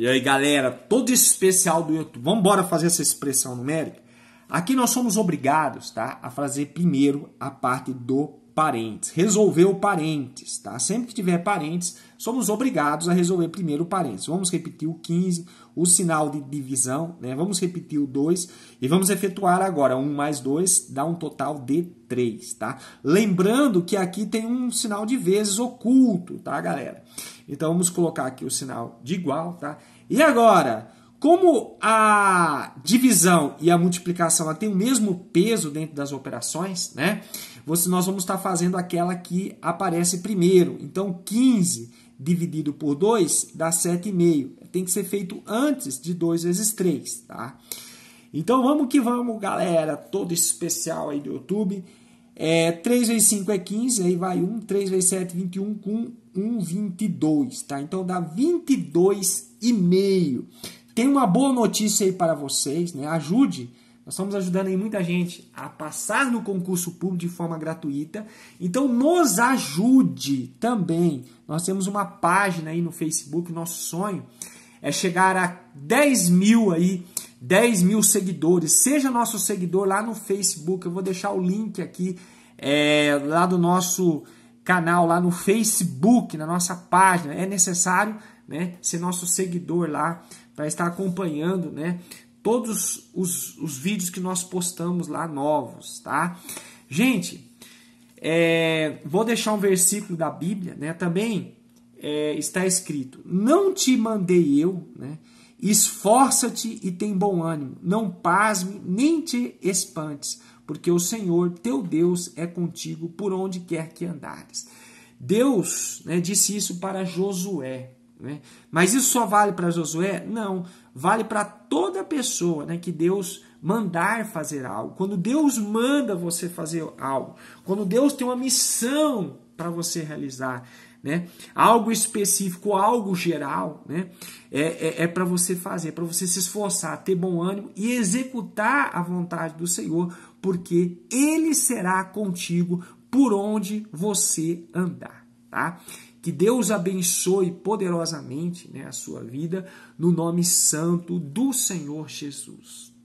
E aí, galera, todo esse especial do YouTube, vamos embora fazer essa expressão numérica? Aqui nós somos obrigados, tá, a fazer primeiro a parte do parentes. o parentes, tá? Sempre que tiver parentes, somos obrigados a resolver primeiro parentes. Vamos repetir o 15, o sinal de divisão, né? Vamos repetir o 2 e vamos efetuar agora 1 mais 2, dá um total de 3, tá? Lembrando que aqui tem um sinal de vezes oculto, tá, galera? Então vamos colocar aqui o sinal de igual, tá? E agora, como a divisão e a multiplicação têm o mesmo peso dentro das operações, né? Você, nós vamos estar fazendo aquela que aparece primeiro. Então, 15 dividido por 2 dá 7,5. Tem que ser feito antes de 2 vezes 3, tá? Então, vamos que vamos, galera. Todo especial aí do YouTube. É, 3 vezes 5 é 15, aí vai 1. 3 vezes 7 é 21, com 1, 22, tá? Então, dá 22,5. Tem uma boa notícia aí para vocês, né? Ajude. Nós estamos ajudando aí muita gente a passar no concurso público de forma gratuita. Então nos ajude também. Nós temos uma página aí no Facebook. Nosso sonho é chegar a 10 mil aí, 10 mil seguidores. Seja nosso seguidor lá no Facebook. Eu vou deixar o link aqui é, lá do nosso canal lá no Facebook, na nossa página. É necessário né, ser nosso seguidor lá para estar acompanhando né, todos os, os vídeos que nós postamos lá novos, tá? Gente, é, vou deixar um versículo da Bíblia, né? Também é, está escrito: Não te mandei eu, né? Esforça-te e tem bom ânimo, não pasme nem te espantes, porque o Senhor teu Deus é contigo por onde quer que andares. Deus né, disse isso para Josué. Né? Mas isso só vale para Josué? Não, vale para toda pessoa né, que Deus mandar fazer algo. Quando Deus manda você fazer algo, quando Deus tem uma missão para você realizar, né? Algo específico, algo geral, né? É, é, é para você fazer, é para você se esforçar, ter bom ânimo e executar a vontade do Senhor, porque Ele será contigo por onde você andar, tá? Que Deus abençoe poderosamente né, a sua vida, no nome santo do Senhor Jesus.